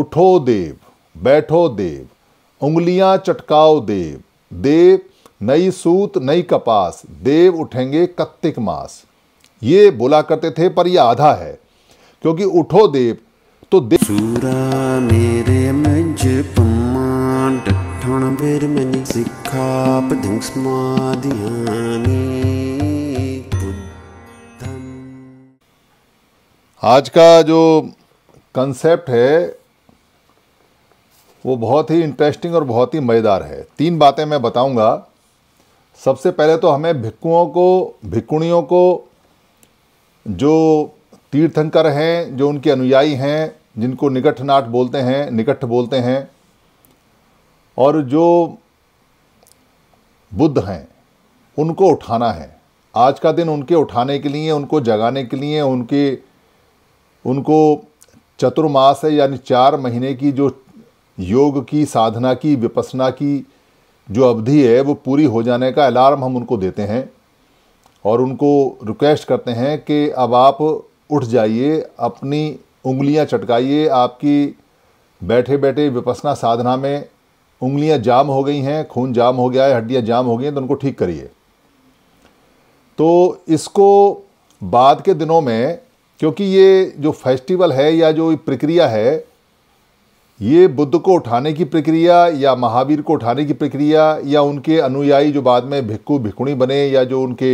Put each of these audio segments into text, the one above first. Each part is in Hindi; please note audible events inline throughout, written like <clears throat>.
उठो देव बैठो देव उंगलियां चटकाओ देव देव नई सूत नई कपास देव उठेंगे कत्तिक मास ये बोला करते थे पर यह आधा है क्योंकि उठो देव तो देव सूरा मेरे मज आज का जो कंसेप्ट है वो बहुत ही इंटरेस्टिंग और बहुत ही मज़ेदार है तीन बातें मैं बताऊंगा सबसे पहले तो हमें भिक्कुओं को भिक्कुणियों को जो तीर्थंकर हैं जो उनके अनुयायी हैं जिनको निकटनाट बोलते हैं निकट बोलते हैं और जो बुद्ध हैं उनको उठाना है आज का दिन उनके उठाने के लिए उनको जगाने के लिए उनके उनको चतुर्मास है यानी चार महीने की जो योग की साधना की विपसना की जो अवधि है वो पूरी हो जाने का अलार्म हम उनको देते हैं और उनको रिक्वेस्ट करते हैं कि अब आप उठ जाइए अपनी उंगलियां चटकाइए आपकी बैठे बैठे विपसना साधना में उंगलियां जाम हो गई हैं खून जाम हो गया है हड्डियां जाम हो गई हैं तो उनको ठीक करिए तो इसको बाद के दिनों में क्योंकि ये जो फेस्टिवल है या जो प्रक्रिया है ये बुद्ध को उठाने की प्रक्रिया या महावीर को उठाने की प्रक्रिया या उनके अनुयायी जो बाद में भिक्खु भिक्खुणी बने या जो उनके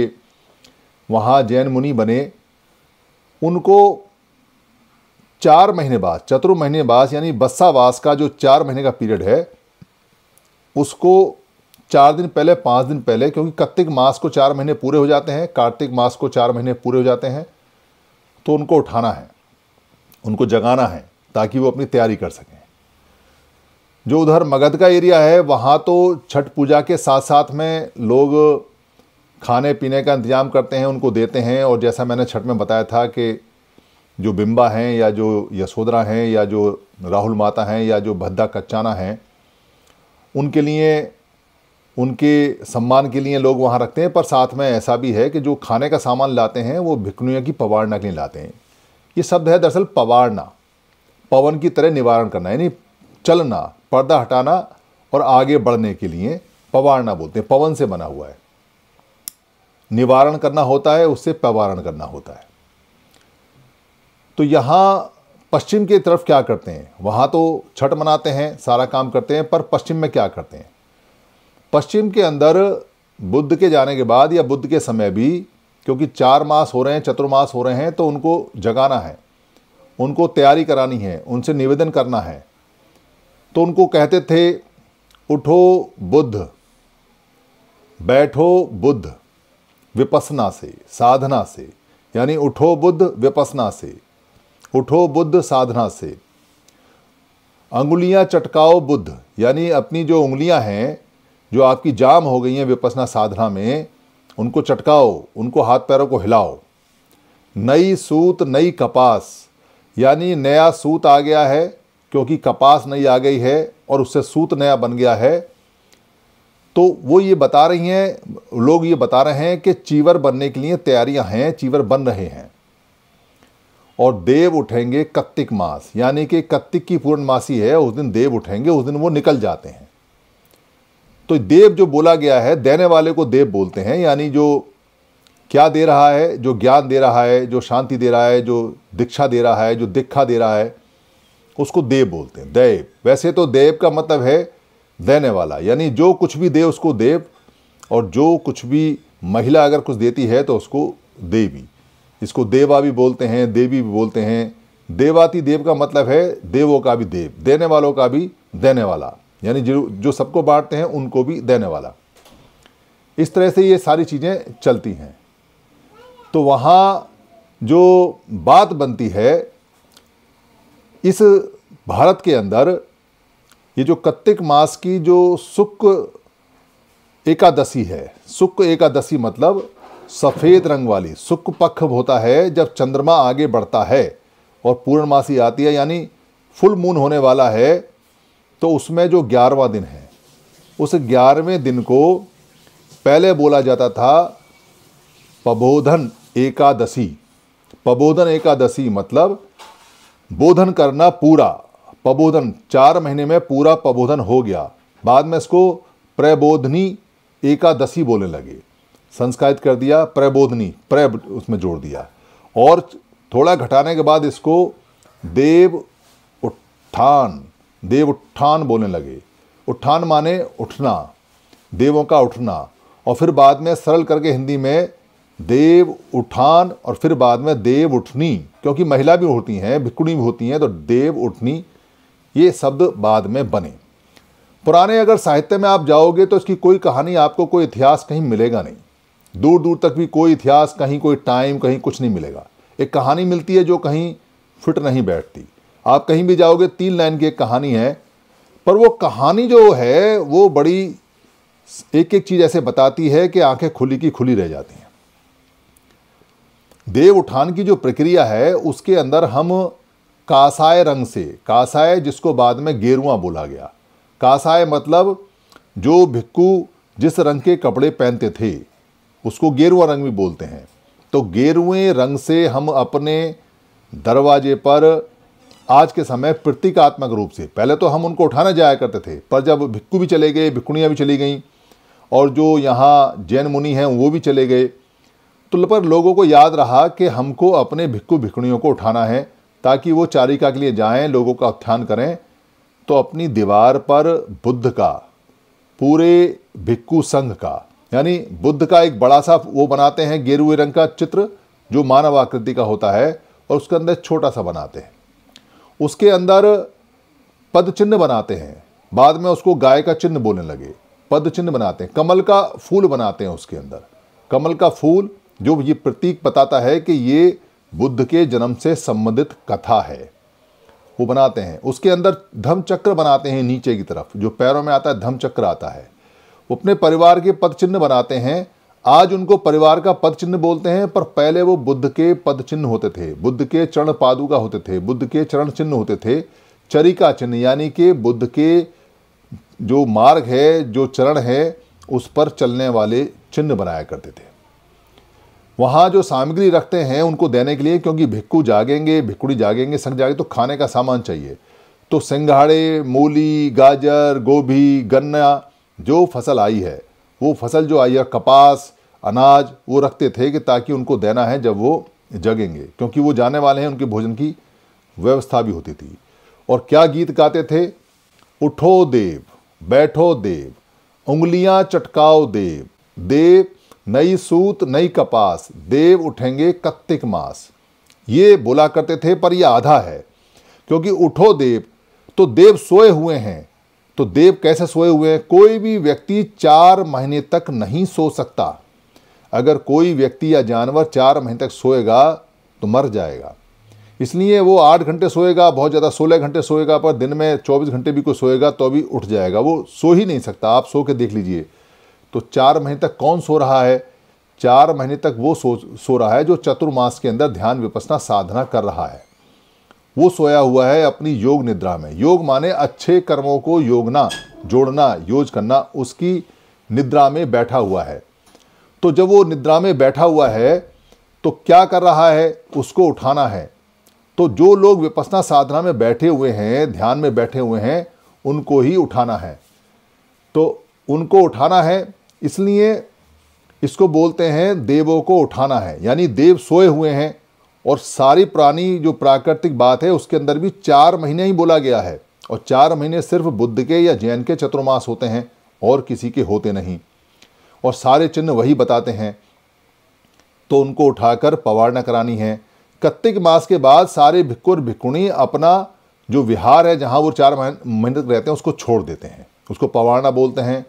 वहाँ जैन मुनि बने उनको चार महीने बाद चतुर महीने बाद यानी बस्सावास का जो चार महीने का पीरियड है उसको चार दिन पहले पाँच दिन पहले क्योंकि कार्तिक मास को चार महीने पूरे हो जाते हैं कार्तिक मास को चार महीने पूरे हो जाते हैं तो उनको उठाना है उनको जगाना है ताकि वो अपनी तैयारी कर सकें जो उधर मगध का एरिया है वहाँ तो छठ पूजा के साथ साथ में लोग खाने पीने का इंतज़ाम करते हैं उनको देते हैं और जैसा मैंने छठ में बताया था कि जो बिम्बा हैं या जो यशोधरा हैं या जो राहुल माता हैं या जो भद्दा कच्चाना हैं उनके लिए उनके सम्मान के लिए लोग वहाँ रखते हैं पर साथ में ऐसा भी है कि जो खाने का सामान लाते हैं वो भिकनुए की पवाड़ना के लिए लाते हैं ये शब्द है दरअसल पवाड़ना पवन की तरह निवारण करना यानी चलना पर्दा हटाना और आगे बढ़ने के लिए पवारना बोलते हैं पवन से बना हुआ है निवारण करना होता है उससे पवारण करना होता है तो यहाँ पश्चिम की तरफ क्या करते हैं वहाँ तो छठ मनाते हैं सारा काम करते हैं पर पश्चिम में क्या करते हैं पश्चिम के अंदर बुद्ध के जाने के बाद या बुद्ध के समय भी क्योंकि चार मास हो रहे हैं चतुर्मास हो रहे हैं तो उनको जगाना है उनको तैयारी करानी है उनसे निवेदन करना है तो उनको कहते थे उठो बुद्ध बैठो बुद्ध विपसना से साधना से यानी उठो बुद्ध विपसना से उठो बुद्ध साधना से अंगुलियां चटकाओ बुद्ध यानी अपनी जो उंगलियां हैं जो आपकी जाम हो गई हैं विपसना साधना में उनको चटकाओ उनको हाथ पैरों को हिलाओ नई सूत नई कपास यानी नया सूत आ गया है क्योंकि कपास नई आ गई है और उससे सूत नया बन गया है तो वो ये बता रही हैं लोग ये बता रहे हैं कि चीवर बनने के लिए तैयारियां हैं चीवर बन रहे हैं और देव उठेंगे कत्तिक मास यानी कि कत्तिक की पूर्णमासी है उस दिन देव उठेंगे उस दिन वो निकल जाते हैं तो देव जो बोला गया है देने वाले को देव बोलते हैं यानी जो क्या दे रहा है जो ज्ञान दे रहा है जो शांति दे रहा है जो दीक्षा दे रहा है जो दीक्षा दे रहा है उसको देव बोलते हैं दैव वैसे तो देव का मतलब है देने वाला यानी जो कुछ भी दे उसको देव और जो कुछ भी महिला अगर कुछ देती है तो उसको देवी इसको देवा भी बोलते हैं देवी भी बोलते हैं देवाती देव का मतलब है देवों का भी देव देने वालों का भी देने वाला यानी जो जो सबको बांटते हैं उनको भी देने वाला इस तरह से ये सारी चीज़ें चलती हैं तो वहाँ जो बात बनती है इस भारत के अंदर ये जो कत्तिक मास की जो सुख एकादशी है सुख एकादशी मतलब सफ़ेद रंग वाली सुख पक्ष होता है जब चंद्रमा आगे बढ़ता है और पूर्णमासी आती है यानी फुल मून होने वाला है तो उसमें जो ग्यारहवा दिन है उस ग्यारहवें दिन को पहले बोला जाता था प्रबोधन एकादशी प्रबोधन एकादशी मतलब बोधन करना पूरा प्रबोधन चार महीने में पूरा प्रबोधन हो गया बाद में इसको प्रबोधनी एकादशी बोलने लगे संस्कारित कर दिया प्रबोधनी प्र उसमें जोड़ दिया और थोड़ा घटाने के बाद इसको देव उत्थान देव उत्थान बोलने लगे उत्थान माने उठना देवों का उठना और फिर बाद में सरल करके हिंदी में देव उठान और फिर बाद में देव उठनी क्योंकि महिला भी होती हैं भिकुणी भी होती हैं तो देव उठनी ये शब्द बाद में बने पुराने अगर साहित्य में आप जाओगे तो इसकी कोई कहानी आपको कोई इतिहास कहीं मिलेगा नहीं दूर दूर तक भी कोई इतिहास कहीं कोई टाइम कहीं कुछ नहीं मिलेगा एक कहानी मिलती है जो कहीं फिट नहीं बैठती आप कहीं भी जाओगे तीन लाइन की एक कहानी है पर वो कहानी जो है वो बड़ी एक एक चीज़ ऐसे बताती है कि आंखें खुली की खुली रह जाती हैं देव उठान की जो प्रक्रिया है उसके अंदर हम कासाय रंग से कासाय जिसको बाद में गेरुआ बोला गया कासाय मतलब जो भिक्कू जिस रंग के कपड़े पहनते थे उसको गेरुआ रंग भी बोलते हैं तो गेरुए रंग से हम अपने दरवाजे पर आज के समय प्रतीकात्मक रूप से पहले तो हम उनको उठाना जाया करते थे पर जब भिक्कू भी चले गए भिक्कुणियाँ भी चली गईं और जो यहाँ जैन मुनि हैं वो भी चले गए तुल पर लोगों को याद रहा कि हमको अपने भिक्खु भिक्खुणियों को उठाना है ताकि वो चारिका के लिए जाएं लोगों का उत्थान करें तो अपनी दीवार पर बुद्ध का पूरे भिक्खु संघ का यानी बुद्ध का एक बड़ा सा वो बनाते हैं गेरुए रंग का चित्र जो मानव आकृति का होता है और उसके अंदर छोटा सा बनाते हैं उसके अंदर पद चिन्ह बनाते हैं बाद में उसको गाय का चिन्ह बोलने लगे पद चिन्ह बनाते हैं कमल का फूल बनाते हैं उसके अंदर कमल का फूल जो ये प्रतीक बताता है कि ये बुद्ध के जन्म से संबंधित कथा है वो बनाते हैं उसके अंदर धम चक्र बनाते हैं नीचे की तरफ जो पैरों में आता है धम चक्र आता है वो अपने परिवार के पद चिन्ह बनाते हैं आज उनको परिवार का पद चिन्ह बोलते हैं पर पहले वो बुद्ध के पद चिन्ह होते थे बुद्ध के चरण पादुका होते थे बुद्ध के चरण चिन्ह होते थे चरिका चिन्ह यानी कि बुद्ध के जो मार्ग है जो चरण है उस पर चलने वाले चिन्ह बनाया करते थे वहाँ जो सामग्री रखते हैं उनको देने के लिए क्योंकि भिक्कू जागेंगे भिक्कुड़ी जागेंगे संग जागे तो खाने का सामान चाहिए तो सिंघाड़े मूली गाजर गोभी गन्ना जो फसल आई है वो फसल जो आई है कपास अनाज वो रखते थे कि ताकि उनको देना है जब वो जगेंगे क्योंकि वो जाने वाले हैं उनके भोजन की व्यवस्था भी होती थी और क्या गीत गाते थे उठो देव बैठो देव उंगलियां चटकाओ देव देव नई सूत नई कपास देव उठेंगे कत्तिक मास ये बोला करते थे पर यह आधा है क्योंकि उठो देव तो देव सोए हुए हैं तो देव कैसे सोए हुए हैं कोई भी व्यक्ति चार महीने तक नहीं सो सकता अगर कोई व्यक्ति या जानवर चार महीने तक सोएगा तो मर जाएगा इसलिए वो आठ घंटे सोएगा बहुत ज़्यादा सोलह घंटे सोएगा पर दिन में चौबीस घंटे भी कोई सोएगा तो भी उठ जाएगा वो सो ही नहीं सकता आप सो के देख लीजिए तो चार महीने तक कौन सो रहा है चार महीने तक वो सो सो रहा है जो चतुर्मास के अंदर ध्यान विपसना साधना कर रहा है वो सोया हुआ है अपनी योग निद्रा में योग माने अच्छे कर्मों को योगना जोड़ना योज करना उसकी निद्रा में बैठा हुआ है तो जब वो निद्रा में बैठा हुआ है तो क्या कर रहा है उसको उठाना है तो जो लोग विपसना साधना में बैठे हुए हैं ध्यान में बैठे हुए हैं उनको ही उठाना है तो उनको उठाना है इसलिए इसको बोलते हैं देवों को उठाना है यानी देव सोए हुए हैं और सारी प्राणी जो प्राकृतिक बात है उसके अंदर भी चार महीने ही बोला गया है और चार महीने सिर्फ बुद्ध के या जैन के चतुर्मास होते हैं और किसी के होते नहीं और सारे चिन्ह वही बताते हैं तो उनको उठाकर पवारना करानी है कत्तिक मास के बाद सारे भिक्कुर भिक्कुणी अपना जो विहार है जहाँ वो चार महीने रहते हैं उसको छोड़ देते हैं उसको पवारना बोलते हैं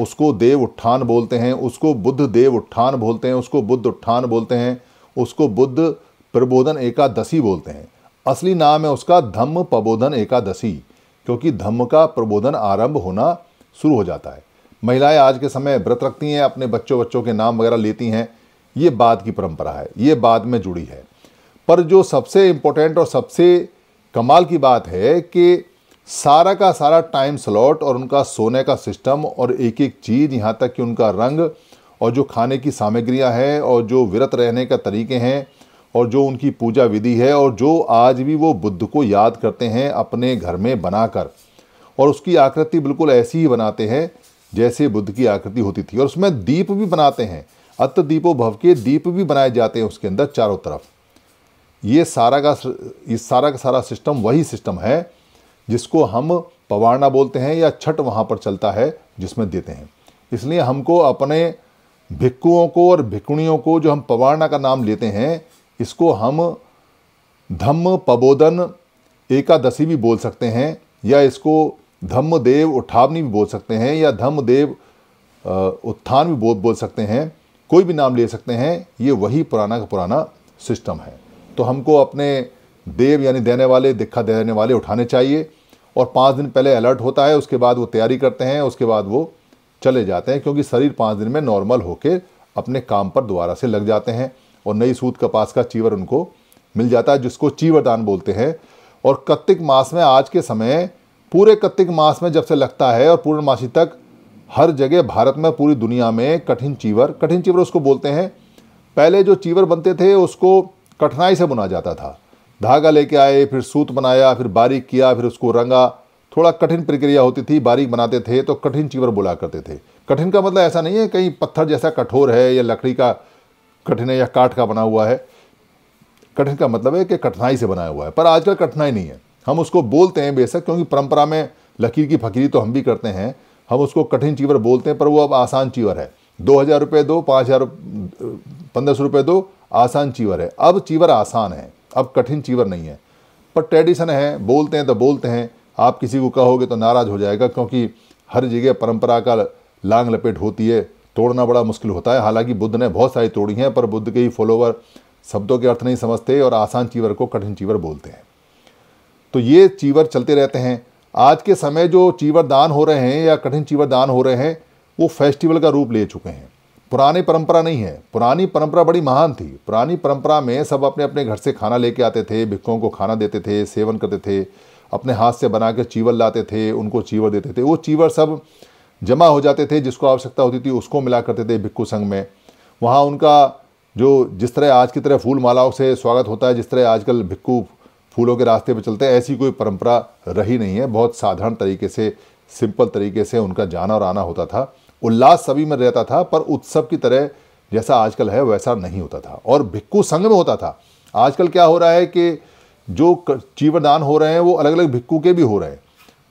उसको देव उत्थान बोलते हैं उसको बुद्ध देव उत्थान बोलते हैं उसको बुद्ध उत्थान बोलते हैं उसको बुद्ध प्रबोधन एकादशी बोलते हैं असली नाम है उसका धम्म प्रबोधन एकादशी क्योंकि धम्म का प्रबोधन आरंभ होना शुरू हो जाता है महिलाएं आज के समय व्रत रखती हैं अपने बच्चों बच्चों के नाम वगैरह लेती हैं ये बाद की परंपरा है ये बाद में जुड़ी है पर जो सबसे इम्पोर्टेंट और सबसे कमाल की बात है कि सारा का सारा टाइम स्लॉट और उनका सोने का सिस्टम और एक एक चीज़ यहाँ तक कि उनका रंग और जो खाने की सामग्रियाँ हैं और जो व्रत रहने का तरीके हैं और जो उनकी पूजा विधि है और जो आज भी वो बुद्ध को याद करते हैं अपने घर में बनाकर और उसकी आकृति बिल्कुल ऐसी ही बनाते हैं जैसे बुद्ध की आकृति होती थी और उसमें दीप भी बनाते हैं अत दीपो भव के दीप भी बनाए जाते हैं उसके अंदर चारों तरफ ये सारा का ये सारा का सारा सिस्टम वही सिस्टम है जिसको हम पवारना बोलते हैं या छठ वहाँ पर चलता है जिसमें देते हैं इसलिए हमको अपने भिक्कुओं को और भिक्कुणियों को जो हम पवारना का नाम लेते हैं इसको हम धम्म पबोधन एकादशी भी बोल सकते हैं या इसको धम्म देव उठावनी भी बोल सकते हैं या धम्म देव उत्थान भी बोल बोल सकते हैं कोई भी नाम ले सकते हैं ये वही पुराना का पुराना सिस्टम है तो हमको अपने देव यानी देने वाले दिखा देने वाले उठाने चाहिए और पाँच दिन पहले अलर्ट होता है उसके बाद वो तैयारी करते हैं उसके बाद वो चले जाते हैं क्योंकि शरीर पाँच दिन में नॉर्मल होकर अपने काम पर दोबारा से लग जाते हैं और नई सूत कपास का चीवर उनको मिल जाता है जिसको चीवरदान बोलते हैं और कत्तिक मास में आज के समय पूरे कत्तिक मास में जब से लगता है और पूर्णमासी तक हर जगह भारत में पूरी दुनिया में कठिन चीवर कठिन चीवर उसको बोलते हैं पहले जो चीवर बनते थे उसको कठिनाई से बुना जाता था धागा लेके आए फिर सूत बनाया फिर बारीक किया फिर उसको रंगा थोड़ा कठिन प्रक्रिया होती थी बारीक बनाते थे तो कठिन चीवर बोला करते थे कठिन का मतलब ऐसा नहीं है कहीं पत्थर जैसा कठोर है या लकड़ी का कठिन है या काठ का बना हुआ है कठिन का मतलब है कि कठिनाई से बनाया हुआ है पर आजकल कठिनाई नहीं है हम उसको बोलते हैं बेशक क्योंकि परंपरा में लकीर की फकीरी तो हम भी करते हैं हम उसको कठिन चीवर बोलते हैं पर वो अब आसान चीवर है दो हज़ार रुपये दो पाँच हज़ार पंद्रह सौ रुपये दो आसान चीवर है अब चीवर आसान है अब कठिन चीवर नहीं है पर ट्रेडिशन है बोलते हैं तो बोलते हैं आप किसी को कहोगे तो नाराज़ हो जाएगा क्योंकि हर जगह परंपरा का लांग लपेट होती है तोड़ना बड़ा मुश्किल होता है हालांकि बुद्ध ने बहुत सारी तोड़ी हैं पर बुद्ध के ही फॉलोवर शब्दों के अर्थ नहीं समझते और आसान चीवर को कठिन चीवर बोलते हैं तो ये चीवर चलते रहते हैं आज के समय जो चीवर दान हो रहे हैं या कठिन चीवर दान हो रहे हैं वो फेस्टिवल का रूप ले चुके हैं पुरानी परंपरा नहीं है पुरानी परंपरा बड़ी महान थी पुरानी परंपरा में सब अपने अपने घर से खाना लेके आते थे भिक्खुओं को खाना देते थे सेवन करते थे अपने हाथ से बना के चीवर लाते थे उनको चीवर देते थे वो चीवर सब जमा हो जाते थे जिसको आवश्यकता होती थी उसको मिला करते थे भिक्खू संघ में वहाँ उनका जो जिस तरह आज की तरह फूल मालाओं से स्वागत होता है जिस तरह आजकल भिक्खु फूलों के रास्ते पर चलते हैं ऐसी कोई परंपरा रही नहीं है बहुत साधारण तरीके से सिंपल तरीके से उनका जाना और आना होता था उल्लास सभी में रहता था पर उत्सव की तरह जैसा आजकल है वैसा नहीं होता था और भिक्खु संघ में होता था आजकल क्या हो रहा है कि जो जीवनदान हो रहे हैं वो अलग अलग भिक्खु के भी हो रहे हैं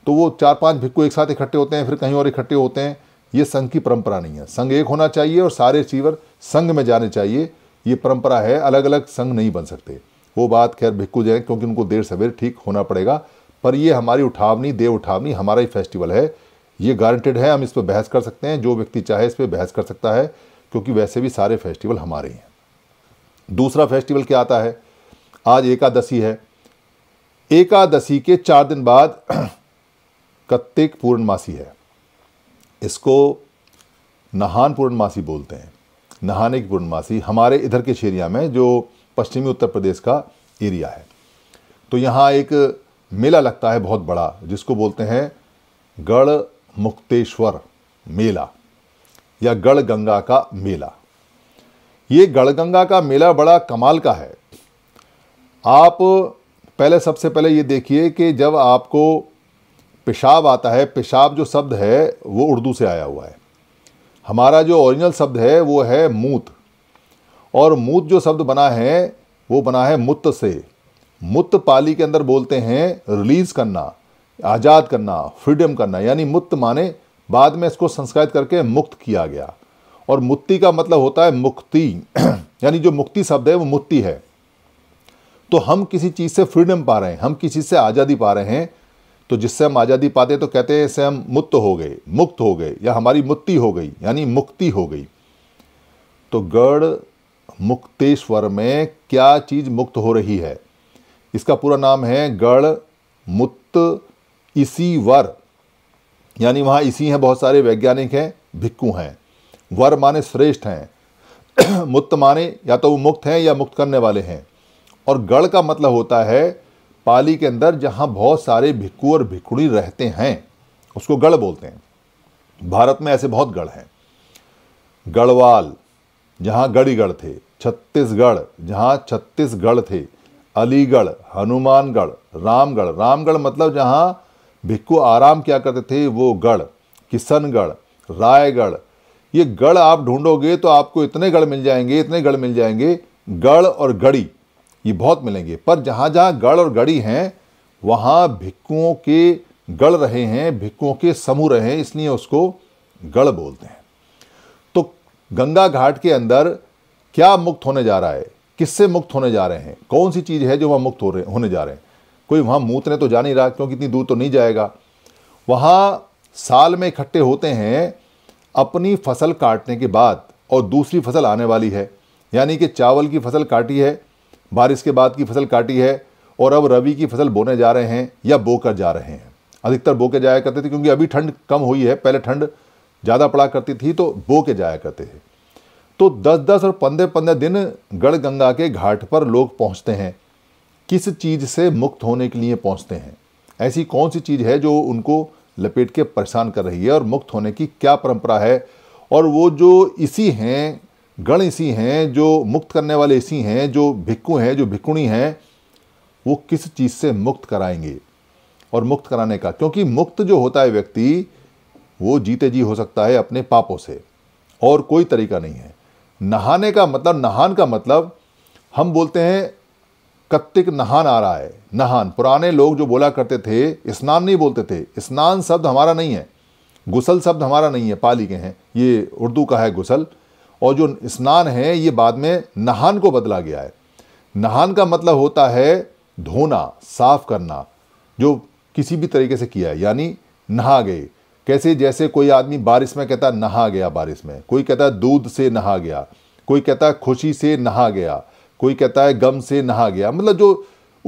तो वो चार पांच भिक्खु एक साथ इकट्ठे होते हैं फिर कहीं और इकट्ठे होते हैं ये संघ की परंपरा नहीं है संघ एक होना चाहिए और सारे चीवर संघ में जाने चाहिए ये परंपरा है अलग अलग संघ नहीं बन सकते वो बात खैर भिक्खु जाए क्योंकि उनको देर सवेर ठीक होना पड़ेगा पर ये हमारी उठावनी देव उठावनी हमारा ही फेस्टिवल है ये गारंटेड है हम इस पर बहस कर सकते हैं जो व्यक्ति चाहे इस पर बहस कर सकता है क्योंकि वैसे भी सारे फेस्टिवल हमारे हैं दूसरा फेस्टिवल क्या आता है आज एकादशी है एकादशी के चार दिन बाद <clears throat> कत्तिक पूर्णमासी है इसको नहान पूर्णमासी बोलते हैं नहाने की पूर्णमासी हमारे इधर के शेरिया में जो पश्चिमी उत्तर प्रदेश का एरिया है तो यहाँ एक मेला लगता है बहुत बड़ा जिसको बोलते हैं गढ़ मुक्तेश्वर मेला या गढ़ गंगा का मेला ये गढ़ गंगा का मेला बड़ा कमाल का है आप पहले सबसे पहले ये देखिए कि जब आपको पेशाब आता है पेशाब जो शब्द है वो उर्दू से आया हुआ है हमारा जो ओरिजिनल शब्द है वो है मूत और मूत जो शब्द बना है वो बना है मुत से मुत पाली के अंदर बोलते हैं रिलीज़ करना आज़ाद करना फ्रीडम करना यानी मुक्त माने बाद में इसको संस्कृत करके मुक्त किया गया और मुक्ति का मतलब होता है मुक्ति <clears throat> यानी जो मुक्ति शब्द है वो मुक्ति है तो हम किसी चीज़ से फ्रीडम पा रहे हैं हम किसी से आज़ादी पा रहे हैं तो जिससे हम आज़ादी पाते तो कहते हैं इससे हम मुक्त हो गए मुक्त हो गए या हमारी मुक्ति हो गई यानी मुक्ति हो गई तो गढ़ मुक्तेश्वर में क्या चीज़ मुक्त हो रही है इसका पूरा नाम है गढ़ मुक्त इसी वर यानी वहाँ इसी हैं बहुत सारे वैज्ञानिक हैं भिक्कू हैं वर माने श्रेष्ठ हैं <clears throat> मुक्त माने या तो वो मुक्त हैं या मुक्त करने वाले हैं और गढ़ का मतलब होता है पाली के अंदर जहाँ बहुत सारे भिक्कू और भिक्कुड़ी रहते हैं उसको गढ़ बोलते हैं भारत में ऐसे बहुत गढ़ हैं गढ़वाल जहाँ गढ़ीगढ़ थे छत्तीसगढ़ जहाँ छत्तीसगढ़ थे अलीगढ़ हनुमानगढ़ रामगढ़ रामगढ़ मतलब जहाँ भिक्कू आराम क्या करते थे वो गढ़ किशनगढ़ रायगढ़ ये गढ़ आप ढूंढोगे तो आपको इतने गढ़ मिल जाएंगे इतने गढ़ मिल जाएंगे गढ़ और गढ़ी ये बहुत मिलेंगे पर जहाँ जहाँ गढ़ और गढ़ी हैं वहाँ भिक्कुओं के गढ़ रहे हैं भिक्कुओं के समूह रहे हैं इसलिए उसको गढ़ बोलते हैं तो गंगा घाट के अंदर क्या मुक्त होने जा रहा है किससे मुक्त होने जा रहे हैं कौन सी चीज़ है जो वह मुक्त हो रहे होने जा रहे हैं कोई वहाँ मूतने तो जा नहीं रहा क्योंकि इतनी दूर तो नहीं जाएगा वहाँ साल में इकट्ठे होते हैं अपनी फसल काटने के बाद और दूसरी फसल आने वाली है यानी कि चावल की फसल काटी है बारिश के बाद की फसल काटी है और अब रबी की फसल बोने जा रहे हैं या बोकर जा रहे हैं अधिकतर बो के जाया करते थे क्योंकि अभी ठंड कम हुई है पहले ठंड ज़्यादा पड़ा करती थी तो बो के जाया करते थे तो दस दस और पंद्रह पंद्रह दिन गढ़ गंगा के घाट पर लोग पहुँचते हैं किस चीज़ से मुक्त होने के लिए पहुंचते हैं ऐसी कौन सी चीज़ है जो उनको लपेट के परेशान कर रही है और मुक्त होने की क्या परंपरा है और वो जो इसी हैं गण इसी हैं जो मुक्त करने वाले इसी हैं जो भिक्कू हैं जो भिक्कुणी हैं वो किस चीज़ से मुक्त कराएंगे और मुक्त कराने का क्योंकि मुक्त जो होता है व्यक्ति वो जीते जी हो सकता है अपने पापों से और कोई तरीका नहीं है नहाने का मतलब नहान का मतलब हम बोलते हैं कत्तिक नहान आ रहा है नहान पुराने लोग जो बोला करते थे स्नान नहीं बोलते थे स्नान शब्द हमारा नहीं है गुसल शब्द हमारा नहीं है पाली के हैं ये उर्दू का है गुसल और जो स्नान है ये बाद में नहान को बदला गया है नहान का मतलब होता है धोना साफ करना जो किसी भी तरीके से किया है यानी नहा गए कैसे जैसे कोई आदमी बारिश में कहता नहा गया बारिश में कोई कहता दूध से नहा गया कोई कहता खुशी से नहा गया कोई कहता है गम से नहा गया मतलब जो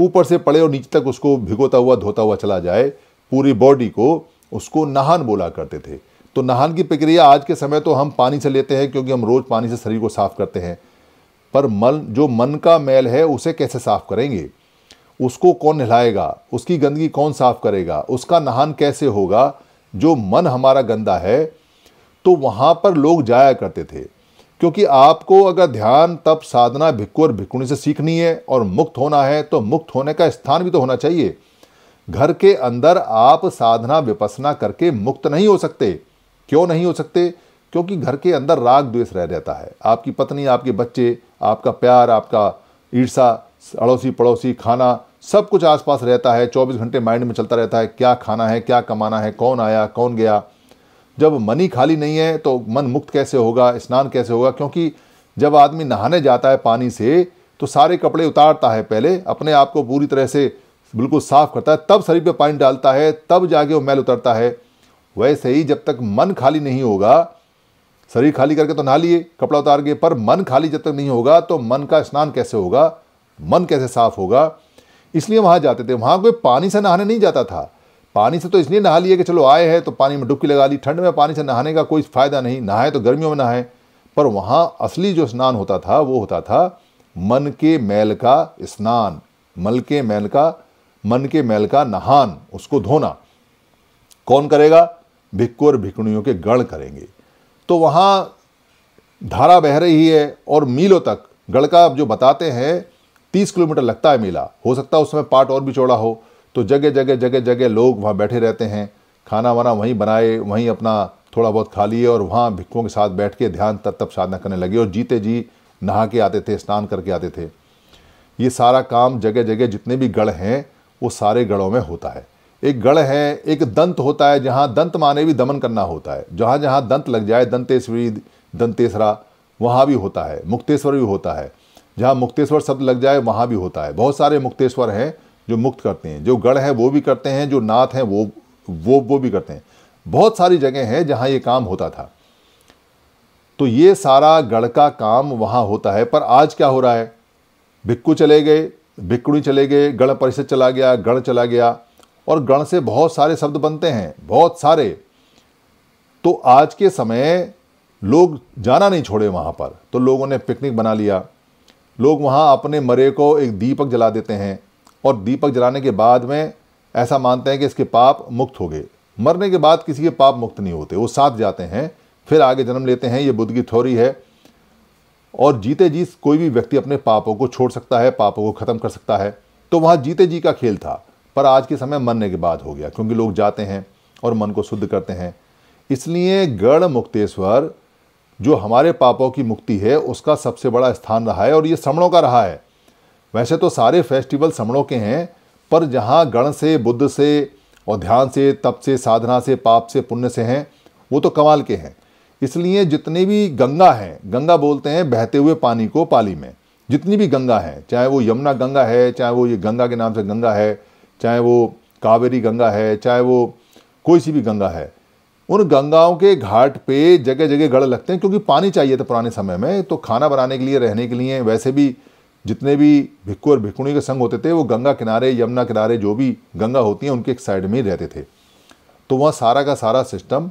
ऊपर से पड़े और नीचे तक उसको भिगोता हुआ धोता हुआ चला जाए पूरी बॉडी को उसको नहान बोला करते थे तो नहान की प्रक्रिया आज के समय तो हम पानी से लेते हैं क्योंकि हम रोज़ पानी से शरीर को साफ़ करते हैं पर मन जो मन का मैल है उसे कैसे साफ़ करेंगे उसको कौन नहलाएगा उसकी गंदगी कौन साफ़ करेगा उसका नहान कैसे होगा जो मन हमारा गंदा है तो वहाँ पर लोग जाया करते थे क्योंकि आपको अगर ध्यान तप साधना भिक्कु और भिक्खुणी से सीखनी है और मुक्त होना है तो मुक्त होने का स्थान भी तो होना चाहिए घर के अंदर आप साधना विपसना करके मुक्त नहीं हो सकते क्यों नहीं हो सकते क्योंकि घर के अंदर राग द्वेष रह जाता है आपकी पत्नी आपके बच्चे आपका प्यार आपका ईर्षा अड़ोसी पड़ोसी खाना सब कुछ आसपास रहता है 24 घंटे माइंड में चलता रहता है क्या खाना है क्या कमाना है कौन आया कौन गया जब मन ही खाली नहीं है तो मन मुक्त कैसे होगा स्नान कैसे होगा क्योंकि जब आदमी नहाने जाता है पानी से तो सारे कपड़े उतारता है पहले अपने आप को पूरी तरह से बिल्कुल साफ करता है तब शरीर पे पानी डालता है तब जाके वो मैल उतरता है वैसे ही जब तक मन खाली नहीं होगा शरीर खाली करके तो नहा लिए कपड़ा उतार के पर मन खाली जब तक नहीं होगा तो मन का स्नान कैसे होगा मन कैसे साफ होगा इसलिए वहाँ जाते थे वहाँ कोई पानी से नहाने नहीं जाता था पानी से तो इसलिए नहा लिया कि चलो आए हैं तो पानी में डुबकी लगा ली ठंड में पानी से नहाने का कोई फ़ायदा नहीं नहाए तो गर्मियों में नहाए पर वहाँ असली जो स्नान होता था वो होता था मन के मैल का स्नान मल के मैल का मन के मैल का नहान उसको धोना कौन करेगा भिक्कू और भिकणियों के गढ़ करेंगे तो वहाँ धारा बह रही है और मीलों तक गढ़ का जो बताते हैं तीस किलोमीटर लगता है मेला हो सकता है उस समय पार्ट और भी चौड़ा हो तो जगह जगह जगह जगह लोग वहाँ बैठे रहते हैं खाना वाना वहीं बनाए वहीं अपना थोड़ा बहुत खा लिए और वहाँ भिक्खुओं के साथ बैठ के ध्यान तत्व साधना करने लगे और जीते जी नहा के आते थे स्नान करके आते थे ये सारा काम जगह जगह जितने भी गढ़ हैं वो सारे गढ़ों में होता है एक गढ़ है एक दंत होता है जहाँ दंत माने भी दमन करना होता है जहाँ जहाँ दंत लग जाए दंतेश्वरी दंतेसरा वहाँ भी होता है मुक्तेश्वर भी होता है जहाँ मुक्तेश्वर शब्द लग जाए वहाँ भी होता है बहुत सारे मुक्तेश्वर हैं जो मुक्त करते हैं जो गढ़ है वो भी करते हैं जो नाथ हैं वो वो वो भी करते हैं बहुत सारी जगह हैं जहाँ ये काम होता था तो ये सारा गढ़ का काम वहाँ होता है पर आज क्या हो रहा है भिक्कू चले गए भिक्कुड़ी चले गए गढ़ परिषद चला गया गढ़ चला गया और गण से बहुत सारे शब्द बनते हैं बहुत सारे तो आज के समय लोग जाना नहीं छोड़े वहाँ पर तो लोगों ने पिकनिक बना लिया लोग वहाँ अपने मरे को एक दीपक जला देते हैं और दीपक जलाने के बाद में ऐसा मानते हैं कि इसके पाप मुक्त हो गए मरने के बाद किसी के पाप मुक्त नहीं होते वो साथ जाते हैं फिर आगे जन्म लेते हैं ये बुद्ध की थ्योरी है और जीते जी कोई भी व्यक्ति अपने पापों को छोड़ सकता है पापों को ख़त्म कर सकता है तो वहाँ जीते जी का खेल था पर आज के समय मरने के बाद हो गया क्योंकि लोग जाते हैं और मन को शुद्ध करते हैं इसलिए गढ़ मुक्तेश्वर जो हमारे पापों की मुक्ति है उसका सबसे बड़ा स्थान रहा है और ये श्रमणों का रहा है वैसे तो सारे फेस्टिवल समणों के हैं पर जहाँ गण से बुद्ध से और ध्यान से तप से साधना से पाप से पुण्य से हैं वो तो कमाल के हैं इसलिए जितने भी गंगा हैं गंगा बोलते हैं बहते हुए पानी को पाली में जितनी भी गंगा है चाहे वो यमुना गंगा है चाहे वो ये गंगा के नाम से गंगा है चाहे वो कावेरी गंगा है चाहे वो कोई सी भी गंगा है उन गंगाओं के घाट पे जगह जगह गढ़ लगते हैं क्योंकि पानी चाहिए था पुराने समय में तो खाना बनाने के लिए रहने के लिए वैसे भी जितने भी भिक्खु और भिक्खुणी के संग होते थे वो गंगा किनारे यमुना किनारे जो भी गंगा होती हैं उनके एक साइड में ही रहते थे तो वहाँ सारा का सारा सिस्टम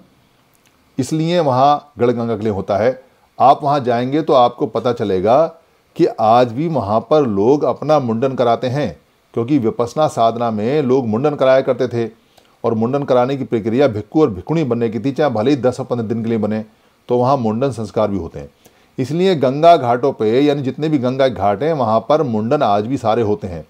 इसलिए वहाँ गंगा के लिए होता है आप वहाँ जाएंगे तो आपको पता चलेगा कि आज भी वहाँ पर लोग अपना मुंडन कराते हैं क्योंकि विपसना साधना में लोग मुंडन कराया करते थे और मुंडन कराने की प्रक्रिया भिक्खु और भिक्खुणी बनने की थी चाहे भले ही दस और पंद्रह दिन के लिए बने तो वहाँ मुंडन संस्कार भी होते हैं इसलिए गंगा घाटों पे यानी जितने भी गंगा घाट हैं वहाँ पर मुंडन आज भी सारे होते हैं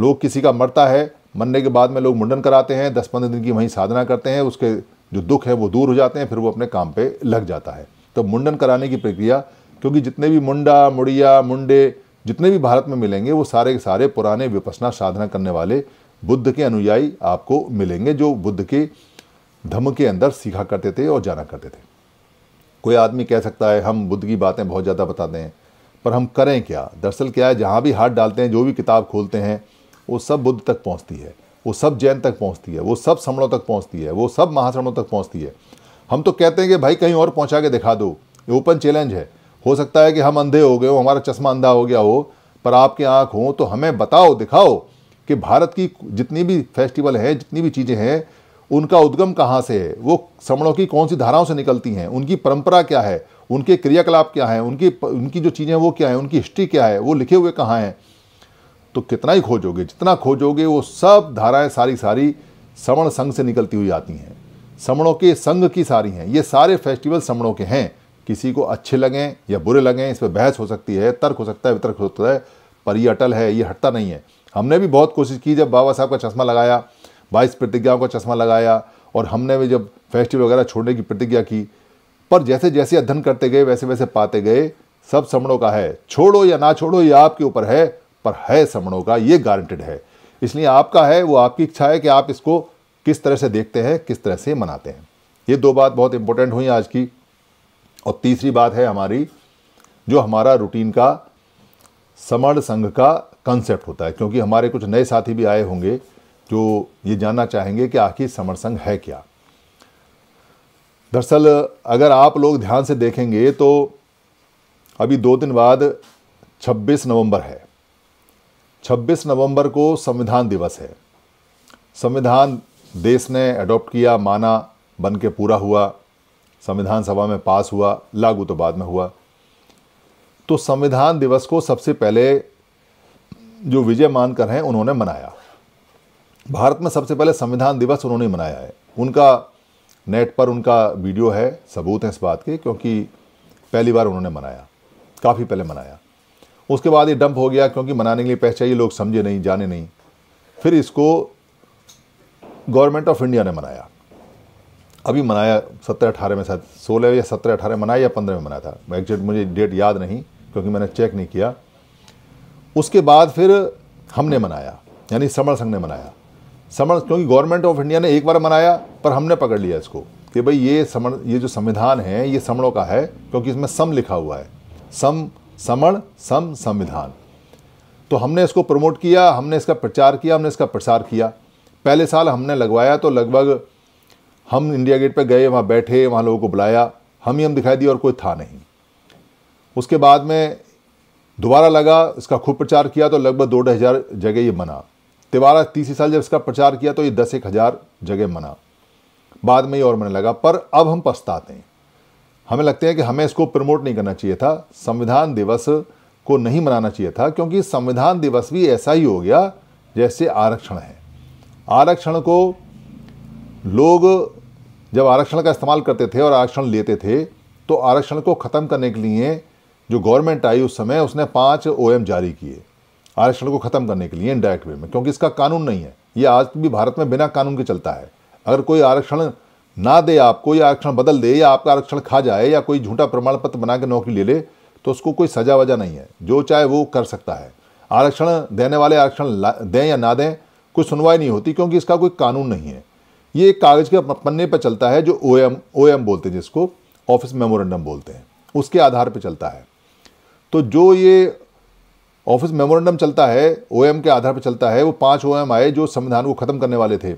लोग किसी का मरता है मरने के बाद में लोग मुंडन कराते हैं दस पंद्रह दिन की वहीं साधना करते हैं उसके जो दुख है वो दूर हो जाते हैं फिर वो अपने काम पे लग जाता है तो मुंडन कराने की प्रक्रिया क्योंकि जितने भी मुंडा मुड़िया मुंडे जितने भी भारत में मिलेंगे वो सारे के सारे पुराने विपसना साधना करने वाले बुद्ध के अनुयायी आपको मिलेंगे जो बुद्ध के धम्म के अंदर सीखा करते थे और जाना करते थे कोई आदमी कह सकता है हम बुद्ध की बातें बहुत ज़्यादा बताते हैं पर हम करें क्या दरअसल क्या है जहाँ भी हाथ डालते हैं जो भी किताब खोलते हैं वो सब बुद्ध तक पहुँचती है वो सब जैन तक पहुँचती है वो सब समणों तक पहुँचती है वो सब महासमणों तक पहुँचती है हम तो कहते हैं कि भाई कहीं और पहुँचा के दिखा दो ये ओपन चैलेंज है हो सकता है कि हम अंधे हो गए हो हमारा चश्मा अंधा हो गया हो पर आपकी आँख हो तो हमें बताओ दिखाओ कि भारत की जितनी भी फेस्टिवल हैं जितनी भी चीज़ें हैं उनका उद्गम कहाँ से है वो श्रमणों की कौन सी धाराओं से निकलती हैं उनकी परंपरा क्या है उनके क्रियाकलाप क्या है उनकी उनकी जो चीज़ें वो क्या है उनकी हिस्ट्री क्या है वो लिखे हुए कहाँ हैं तो कितना ही खोजोगे जितना खोजोगे वो सब धाराएं सारी सारी समण संघ से निकलती हुई आती हैं समणों के संघ की सारी हैं ये सारे फेस्टिवल श्रवणों के हैं किसी को अच्छे लगें या बुरे लगें इस पर बहस हो सकती है तर्क हो सकता है वितर्क हो सकता है पर ये अटल है ये हटता नहीं है हमने भी बहुत कोशिश की जब बाबा साहब का चश्मा लगाया बाईस प्रतिज्ञाओं का चश्मा लगाया और हमने भी जब फेस्टिवल वगैरह छोड़ने की प्रतिज्ञा की पर जैसे जैसे अध्ययन करते गए वैसे वैसे पाते गए सब समणों का है छोड़ो या ना छोड़ो ये आपके ऊपर है पर है समणों का ये गारंटेड है इसलिए आपका है वो आपकी इच्छा है कि आप इसको किस तरह से देखते हैं किस तरह से मनाते हैं ये दो बात बहुत इंपॉर्टेंट हुई आज की और तीसरी बात है हमारी जो हमारा रूटीन का समण संघ का कंसेप्ट होता है क्योंकि हमारे कुछ नए साथी भी आए होंगे जो ये जानना चाहेंगे कि आखिर समर संघ है क्या दरअसल अगर आप लोग ध्यान से देखेंगे तो अभी दो दिन बाद 26 नवंबर है 26 नवंबर को संविधान दिवस है संविधान देश ने अडॉप्ट किया माना बन के पूरा हुआ संविधान सभा में पास हुआ लागू तो बाद में हुआ तो संविधान दिवस को सबसे पहले जो विजय मानकर हैं उन्होंने मनाया भारत में सबसे पहले संविधान दिवस उन्होंने मनाया है उनका नेट पर उनका वीडियो है सबूत हैं इस बात के क्योंकि पहली बार उन्होंने मनाया काफ़ी पहले मनाया उसके बाद ये डंप हो गया क्योंकि मनाने के लिए पैसा चाहिए लोग समझे नहीं जाने नहीं फिर इसको गवर्नमेंट ऑफ इंडिया ने मनाया अभी मनाया सत्रह अठारह में शायद सोलह या सत्रह अठारह मनाया या पंद्रह में मनाया था एग्जैक्ट मुझे डेट याद नहीं क्योंकि मैंने चेक नहीं किया उसके बाद फिर हमने मनाया यानी समर संघ ने मनाया समर क्योंकि गवर्नमेंट ऑफ इंडिया ने एक बार मनाया पर हमने पकड़ लिया इसको कि भाई ये समण ये जो संविधान है ये समणों का है क्योंकि इसमें सम लिखा हुआ है सम समण सम संविधान तो हमने इसको प्रमोट किया हमने इसका प्रचार किया हमने इसका प्रसार किया पहले साल हमने लगवाया तो लगभग हम इंडिया गेट पर गए वहाँ बैठे वहाँ लोगों को बुलाया हम ही हम दिखाई दिए और कोई था नहीं उसके बाद में दोबारा लगा इसका खूब प्रचार किया तो लगभग दो ढाई हज़ार जगह ये बना तिवारा तीसरे साल जब इसका प्रचार किया तो ये दस एक हज़ार जगह मना बाद में ये और मरने लगा पर अब हम पछताते हैं हमें लगते हैं कि हमें इसको प्रमोट नहीं करना चाहिए था संविधान दिवस को नहीं मनाना चाहिए था क्योंकि संविधान दिवस भी ऐसा ही हो गया जैसे आरक्षण है आरक्षण को लोग जब आरक्षण का इस्तेमाल करते थे और आरक्षण लेते थे तो आरक्षण को ख़त्म करने के लिए जो गवर्नमेंट आई उस समय उसने पाँच ओ जारी किए आरक्षण को ख़त्म करने के लिए इनडायरेक्ट वे में क्योंकि इसका कानून नहीं है ये आज भी भारत में बिना कानून के चलता है अगर कोई आरक्षण ना दे आपको या आरक्षण बदल दे या आपका आरक्षण खा जाए या कोई झूठा प्रमाण पत्र बना के नौकरी ले ले तो उसको कोई सजा वजा नहीं है जो चाहे वो कर सकता है आरक्षण देने वाले आरक्षण दें या ना दें कोई सुनवाई नहीं होती क्योंकि इसका कोई कानून नहीं है ये एक कागज़ के पन्ने पर चलता है जो ओ एम ओ एम बोलते हैं जिसको ऑफिस मेमोरेंडम बोलते हैं उसके आधार पर चलता है तो जो ये ऑफिस मेमोरेंडम चलता है ओ के आधार पर चलता है वो पाँच ओ आए जो संविधान को ख़त्म करने वाले थे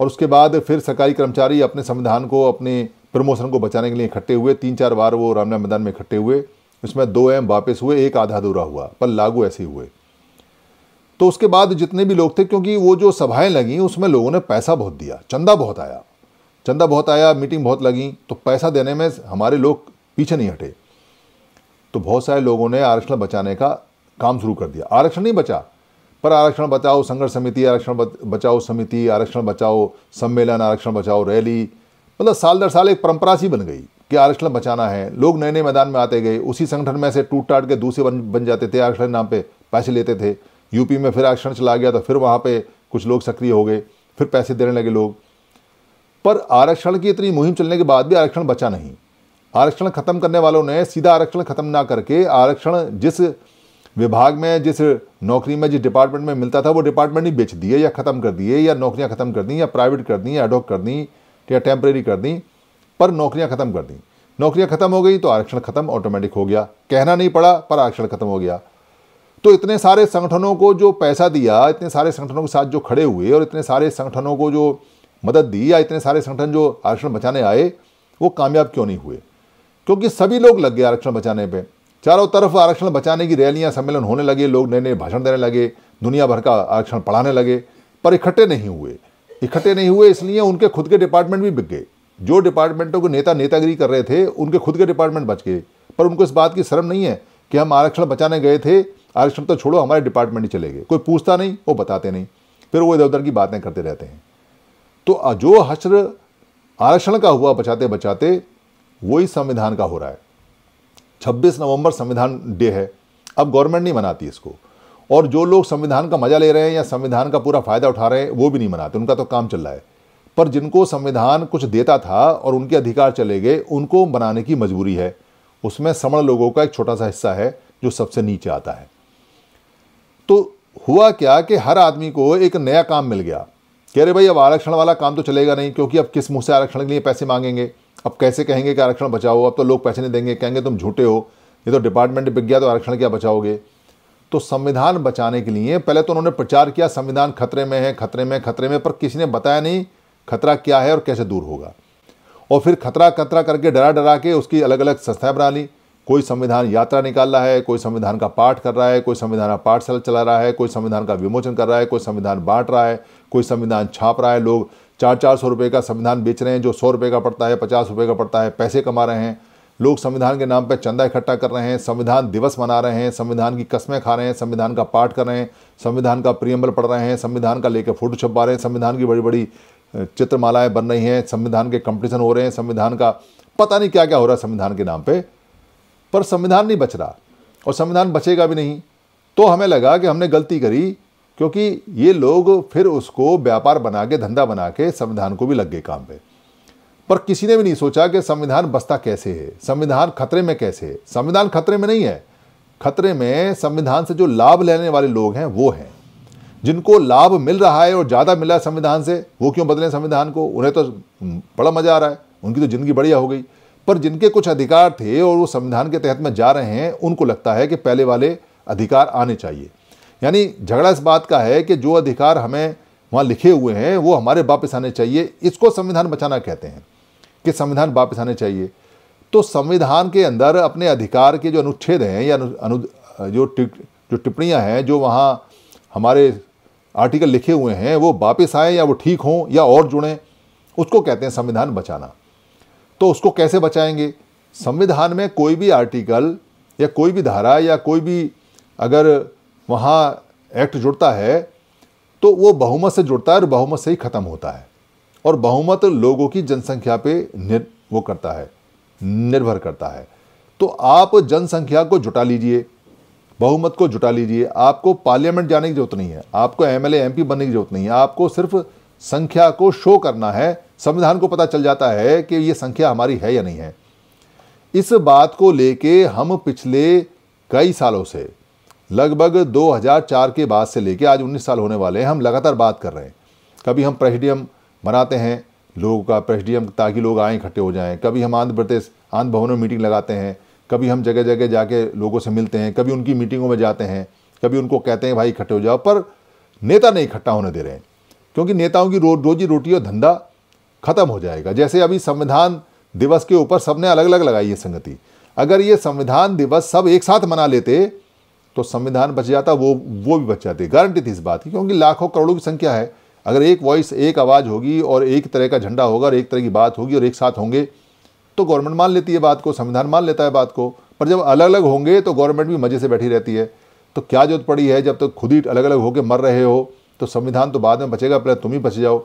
और उसके बाद फिर सरकारी कर्मचारी अपने संविधान को अपने प्रमोशन को बचाने के लिए इकट्ठे हुए तीन चार बार वो रामना मैदान में इकट्ठे हुए उसमें दो एम वापस हुए एक आधा अधूरा हुआ पर लागू ऐसे हुए तो उसके बाद जितने भी लोग थे क्योंकि वो जो सभाएं लगीं उसमें लोगों ने पैसा बहुत दिया चंदा बहुत आया चंदा बहुत आया मीटिंग बहुत लगी तो पैसा देने में हमारे लोग पीछे नहीं हटे तो बहुत सारे लोगों ने आरक्षण बचाने का काम शुरू कर दिया आरक्षण नहीं बचा पर आरक्षण बचाओ संघर्ष समिति आरक्षण बचाओ समिति आरक्षण बचाओ सम्मेलन आरक्षण बचाओ रैली मतलब साल दर साल एक परंपरा सी बन गई कि आरक्षण बचाना है लोग नए नए मैदान में आते गए उसी संगठन में से टूट टाट के दूसरे बन बन जाते थे आरक्षण नाम पे पैसे लेते थे यूपी में फिर आरक्षण चला गया तो फिर वहाँ पे कुछ लोग सक्रिय हो गए फिर पैसे देने लगे लोग पर आरक्षण की इतनी मुहिम चलने के बाद भी आरक्षण बचा नहीं आरक्षण खत्म करने वालों ने सीधा आरक्षण खत्म ना करके आरक्षण जिस विभाग में जिस नौकरी में जिस डिपार्टमेंट में मिलता था वो डिपार्टमेंट ही बेच दिए या ख़त्म कर दिए या नौकरियां ख़त्म कर दी या प्राइवेट कर दी या अडोक कर दी या टेम्प्रेरी कर दी पर नौकरियां ख़त्म कर दी नौकरियां ख़त्म हो गई तो आरक्षण ख़त्म ऑटोमेटिक हो गया कहना नहीं पड़ा पर आरक्षण ख़त्म हो गया तो इतने सारे संगठनों को जो पैसा दिया इतने सारे संगठनों के साथ जो खड़े हुए और इतने सारे संगठनों को जो मदद दी या इतने सारे संगठन जो आरक्षण बचाने आए वो कामयाब क्यों नहीं हुए क्योंकि सभी लोग लग गए आरक्षण बचाने पर चारों तरफ आरक्षण बचाने की रैलियां सम्मेलन होने लगे लोग नए नए भाषण देने लगे दुनिया भर का आरक्षण पढ़ाने लगे पर इकट्ठे नहीं हुए इकट्ठे नहीं हुए इसलिए उनके खुद के डिपार्टमेंट भी बिक गए जो डिपार्टमेंटों के नेता नेतागिरी कर रहे थे उनके खुद के डिपार्टमेंट बच गए पर उनको इस बात की शर्म नहीं है कि हम आरक्षण बचाने गए थे आरक्षण तो छोड़ो हमारे डिपार्टमेंट ही चले गए कोई पूछता नहीं वो बताते नहीं फिर वो इधर उधर की बातें करते रहते हैं तो जो हश्र आरक्षण का हुआ बचाते बचाते वही संविधान का हो रहा है छब्बीस नवंबर संविधान डे है अब गवर्नमेंट नहीं मनाती इसको और जो लोग संविधान का मजा ले रहे हैं या संविधान का पूरा फ़ायदा उठा रहे हैं वो भी नहीं मनाते उनका तो काम चल रहा है पर जिनको संविधान कुछ देता था और उनके अधिकार चले गए उनको बनाने की मजबूरी है उसमें समण लोगों का एक छोटा सा हिस्सा है जो सबसे नीचे आता है तो हुआ क्या कि हर आदमी को एक नया काम मिल गया कह रहे भाई अब आरक्षण वाला काम तो चलेगा नहीं क्योंकि अब किस मुँह से आरक्षण के लिए पैसे मांगेंगे अब कैसे कहेंगे कि आरक्षण बचाओ अब तो लोग पैसे नहीं देंगे कहेंगे तुम झूठे हो ये तो डिपार्टमेंट बिक गया तो आरक्षण क्या बचाओगे तो संविधान बचाने के लिए पहले तो उन्होंने प्रचार किया संविधान खतरे में है खतरे में खतरे में पर किसी ने बताया नहीं खतरा क्या है और कैसे दूर होगा और फिर खतरा खतरा करके डरा डरा के उसकी अलग अलग संस्थाएं बना ली कोई संविधान यात्रा निकाल रहा है कोई संविधान का पाठ कर रहा है कोई संविधान का पाठशाला चला रहा है कोई संविधान का विमोचन कर रहा है कोई संविधान बांट रहा है कोई संविधान छाप रहा है लोग चार चार सौ रुपये का संविधान बेच रहे हैं जो सौ रुपये का पड़ता है पचास रुपये का पड़ता है पैसे कमा रहे हैं लोग संविधान के नाम पर चंदा इकट्ठा कर रहे हैं संविधान दिवस मना रहे हैं संविधान की कस्में खा रहे हैं संविधान का पाठ कर रहे हैं संविधान का प्रियम्बल पढ़ रहे हैं संविधान का लेकर फोटो छपवा रहे हैं संविधान की बड़ी बड़ी चित्रमालाएँ बन रही हैं संविधान के कंपटीशन हो रहे हैं संविधान का पता नहीं क्या क्या हो रहा है संविधान के नाम पर पर संविधान नहीं बच रहा और संविधान बचेगा भी नहीं तो हमें लगा कि हमने गलती करी क्योंकि ये लोग फिर उसको व्यापार बना के धंधा बना के संविधान को भी लग गए काम पे पर किसी ने भी नहीं सोचा कि संविधान बसता कैसे है संविधान खतरे में कैसे है संविधान खतरे में नहीं है खतरे में संविधान से जो लाभ लेने वाले लोग हैं वो हैं जिनको लाभ मिल रहा है और ज़्यादा मिला है संविधान से वो क्यों बदलें संविधान को उन्हें तो बड़ा मज़ा आ रहा है उनकी तो ज़िंदगी बढ़िया हो गई पर जिनके कुछ अधिकार थे और वो संविधान के तहत में जा रहे हैं उनको लगता है कि पहले वाले अधिकार आने चाहिए यानी झगड़ा इस बात का है कि जो अधिकार हमें वहाँ लिखे हुए हैं वो हमारे वापस आने चाहिए इसको संविधान बचाना कहते हैं कि संविधान वापस आने चाहिए तो संविधान के अंदर अपने अधिकार के जो अनुच्छेद हैं या अनु जो टिप, जो टिप्पणियाँ हैं जो वहाँ हमारे आर्टिकल लिखे हुए हैं वो वापस आएँ या वो ठीक हों या और जुड़ें उसको कहते हैं संविधान बचाना तो उसको कैसे बचाएंगे संविधान में कोई भी आर्टिकल या कोई भी धारा या कोई भी अगर वहाँ एक्ट जुड़ता है तो वो बहुमत से जुड़ता है और बहुमत से ही ख़त्म होता है और बहुमत लोगों की जनसंख्या पे निर वो करता है निर्भर करता है तो आप जनसंख्या को जुटा लीजिए बहुमत को जुटा लीजिए आपको पार्लियामेंट जाने की जरूरत नहीं है आपको एम एल बनने की जरूरत नहीं है आपको सिर्फ संख्या को शो करना है संविधान को पता चल जाता है कि ये संख्या हमारी है या नहीं है इस बात को लेके हम पिछले कई सालों से लगभग 2004 के बाद से लेकर आज 19 साल होने वाले हैं हम लगातार बात कर रहे हैं कभी हम प्रेसिडियम बनाते हैं लोगों का प्रेसिडियम ताकि लोग आए इकट्ठे हो जाएं कभी हम आंध्र प्रदेश आंध्र भवनों में मीटिंग लगाते हैं कभी हम जगह जगह जाके लोगों से मिलते हैं कभी उनकी मीटिंगों में जाते हैं कभी उनको कहते हैं भाई इकट्ठे हो जाओ पर नेता नहीं इकट्ठा होने दे रहे हैं क्योंकि नेताओं की रो रोजी रोटी और धंधा खत्म हो जाएगा जैसे अभी संविधान दिवस के ऊपर सबने अलग अलग लगाई है संगति अगर ये संविधान दिवस सब एक साथ मना लेते तो संविधान बच जाता वो वो भी बच जाती गारंटी थी इस बात की क्योंकि लाखों करोड़ों की संख्या है अगर एक वॉइस एक आवाज़ होगी और एक तरह का झंडा होगा और एक तरह की बात होगी और एक साथ होंगे तो गवर्नमेंट मान लेती है बात को संविधान मान लेता है बात को पर जब अलग अलग होंगे तो गवर्नमेंट भी मज़े से बैठी रहती है तो क्या जरूरत पड़ी है जब तक तो खुद ही अलग अलग होकर मर रहे हो तो संविधान तो बाद में बचेगा पहले तुम ही बच जाओ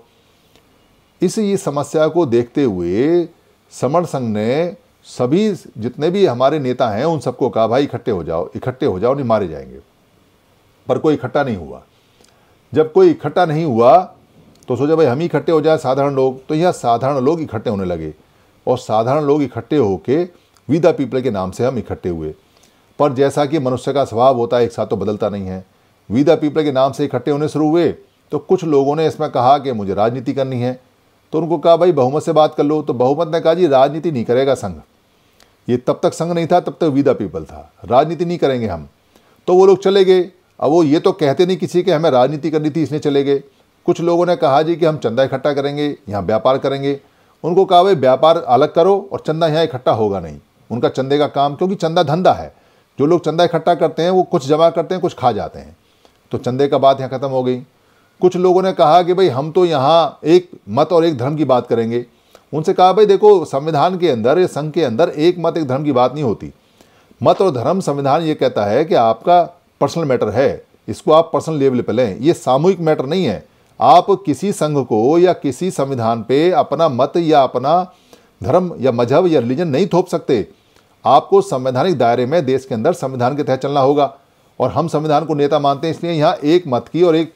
इस ये समस्या को देखते हुए समर संघ ने सभी जितने भी हमारे नेता हैं उन सबको कहा भाई इकट्ठे हो जाओ इकट्ठे हो जाओ नहीं मारे जाएंगे पर कोई इकट्ठा नहीं हुआ जब कोई इकट्ठा नहीं हुआ तो सोचा भाई हम ही इकट्ठे हो जाए साधारण लोग तो यह साधारण लोग इकट्ठे होने लगे और साधारण लोग इकट्ठे होके वी द पीपल के नाम से हम इकट्ठे हुए पर जैसा कि मनुष्य का स्वभाव होता है एक साथ तो बदलता नहीं है वी द पीपल के नाम से इकट्ठे होने शुरू हुए तो कुछ लोगों ने इसमें कहा कि मुझे राजनीति करनी है तो उनको कहा भाई बहुमत से बात कर लो तो बहुमत ने कहा जी राजनीति नहीं करेगा संघ ये तब तक संघ नहीं था तब तक विदा पीपल था राजनीति नहीं करेंगे हम तो वो लोग चले गए अब वो ये तो कहते नहीं किसी के हमें राजनीति करनी थी इसने चले गए कुछ लोगों ने कहा जी कि हम चंदा इकट्ठा करेंगे यहाँ व्यापार करेंगे उनको कहा भाई व्यापार अलग करो और चंदा यहाँ इकट्ठा होगा नहीं उनका चंदे का काम क्योंकि चंदा धंधा है जो लोग चंदा इकट्ठा करते हैं वो कुछ जमा करते हैं कुछ खा जाते हैं तो चंदे का बात यहाँ ख़त्म हो गई कुछ लोगों ने कहा कि भाई हम तो यहाँ एक मत और एक धर्म की बात करेंगे उनसे कहा भाई देखो संविधान के अंदर या संघ के अंदर एक मत एक धर्म की बात नहीं होती मत और धर्म संविधान ये कहता है कि आपका पर्सनल मैटर है इसको आप पर्सनल लेवल पर लें ये सामूहिक मैटर नहीं है आप किसी संघ को या किसी संविधान पे अपना मत या अपना धर्म या मजहब या रिलीजन नहीं थोप सकते आपको संवैधानिक दायरे में देश के अंदर संविधान के तहत चलना होगा और हम संविधान को नेता मानते हैं इसलिए यहाँ एक मत की और एक